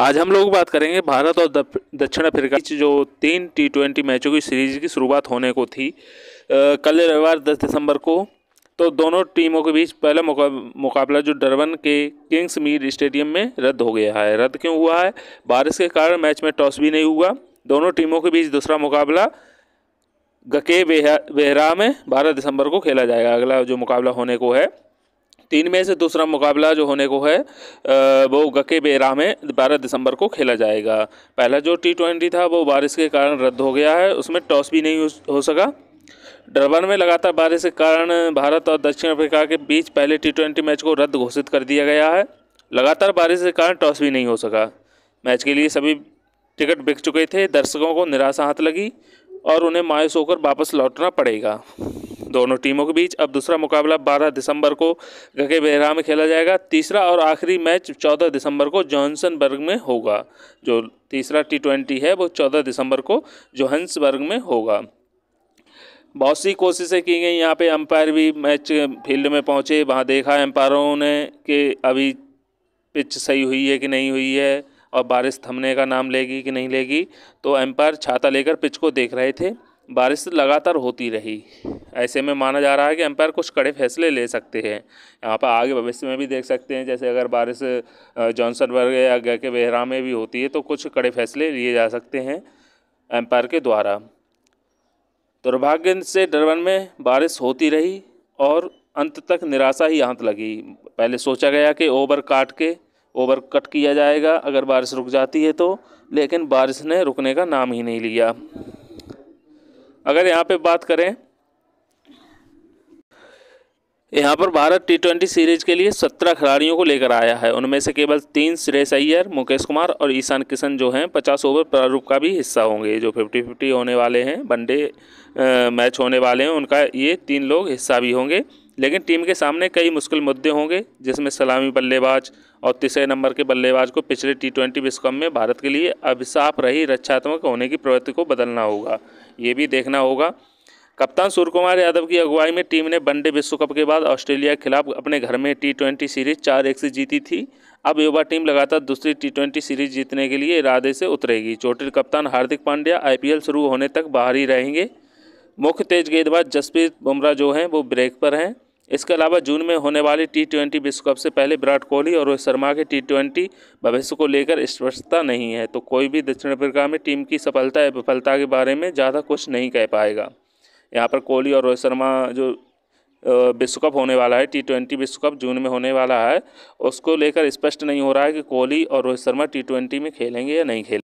आज हम लोग बात करेंगे भारत और दक्षिण अफ्रीका की जो तीन टी ट्वेंटी मैचों की सीरीज की शुरुआत होने को थी आ, कल रविवार दस दिसंबर को तो दोनों टीमों के बीच पहला मुकाबला जो डरबन के किंग्स मीर स्टेडियम में रद्द हो गया है रद्द क्यों हुआ है बारिश के कारण मैच में टॉस भी नहीं हुआ दोनों टीमों के बीच दूसरा मुकाबला गके बेहरा में बारह दिसंबर को खेला जाएगा अगला जो मुकाबला होने को है तीन में से दूसरा मुकाबला जो होने को है वो गके बेरा में बारह दिसंबर को खेला जाएगा पहला जो टी ट्वेंटी था वो बारिश के कारण रद्द हो गया है उसमें टॉस भी नहीं हो सका डरबन में लगातार बारिश के कारण भारत और दक्षिण अफ्रीका के बीच पहले टी ट्वेंटी मैच को रद्द घोषित कर दिया गया है लगातार बारिश के कारण टॉस भी नहीं हो सका मैच के लिए सभी टिकट बिक चुके थे दर्शकों को निराशा हाथ लगी और उन्हें मायूस होकर वापस लौटना पड़ेगा दोनों टीमों के बीच अब दूसरा मुकाबला बारह दिसंबर को गगे बेहरा में खेला जाएगा तीसरा और आखिरी मैच चौदह दिसंबर को जॉनसनबर्ग में होगा जो तीसरा टी ट्वेंटी है वो चौदह दिसंबर को जोहन्सबर्ग में होगा बहुत सी कोशिशें की गई यहाँ पे अंपायर भी मैच फील्ड में पहुँचे वहाँ देखा अंपायरों ने कि अभी पिच सही हुई है कि नहीं हुई है और बारिश थमने का नाम लेगी कि नहीं लेगी तो एम्पायर छाता लेकर पिच को देख रहे थे बारिश लगातार होती रही ऐसे में माना जा रहा है कि एम्पायर कुछ कड़े फैसले ले सकते हैं यहाँ पर आगे भविष्य में भी देख सकते हैं जैसे अगर बारिश जॉनसनबर्ग या गह के बेहरा में भी होती है तो कुछ कड़े फैसले लिए जा सकते हैं एम्पायर के द्वारा दुर्भाग्य से डरबन में बारिश होती रही और अंत तक निराशा ही आंत लगी पहले सोचा गया कि ओवर काट के ओवर कट किया जाएगा अगर बारिश रुक जाती है तो लेकिन बारिश ने रुकने का नाम ही नहीं लिया अगर यहाँ पे बात करें यहाँ पर भारत टी ट्वेंटी सीरीज के लिए सत्रह खिलाड़ियों को लेकर आया है उनमें से केवल तीन श्रेयस अय्यर मुकेश कुमार और ईशान किशन जो हैं पचास ओवर प्रारूप का भी हिस्सा होंगे जो फिफ्टी फिफ्टी होने वाले हैं वनडे मैच होने वाले हैं उनका ये तीन लोग हिस्सा भी होंगे लेकिन टीम के सामने कई मुश्किल मुद्दे होंगे जिसमें सलामी बल्लेबाज और तीसरे नंबर के बल्लेबाज को पिछले टी ट्वेंटी विश्व कप में भारत के लिए अभिशाप रही रक्षात्मक होने की प्रवृत्ति को बदलना होगा ये भी देखना होगा कप्तान सूर्य यादव की अगुवाई में टीम ने वनडे विश्व कप के बाद ऑस्ट्रेलिया के खिलाफ अपने घर में टी ट्वेंटी सीरीज चार एक से जीती थी अब युवा टीम लगातार दूसरी टी ट्वेंटी सीरीज जीतने के लिए इरादे से उतरेगी चोटिल कप्तान हार्दिक पांड्या आईपीएल शुरू होने तक बाहर ही रहेंगे मुख्य तेज गेंदबाज जसप्रीत बुमराह जो हैं वो ब्रेक पर हैं इसके अलावा जून में होने वाली टी ट्वेंटी विश्व कप से पहले विराट कोहली और रोहित शर्मा के टी ट्वेंटी भविष्य को लेकर स्पष्टता नहीं है तो कोई भी दक्षिण अफ्रीका में टीम की सफलता या विफलता के बारे में ज़्यादा कुछ नहीं कह पाएगा यहाँ पर कोहली और रोहित शर्मा जो विश्व कप होने वाला है टी ट्वेंटी विश्व कप जून में होने वाला है उसको लेकर स्पष्ट नहीं हो रहा है कि कोहली और रोहित शर्मा टी ट्वेंटी में खेलेंगे या नहीं खेलेंगे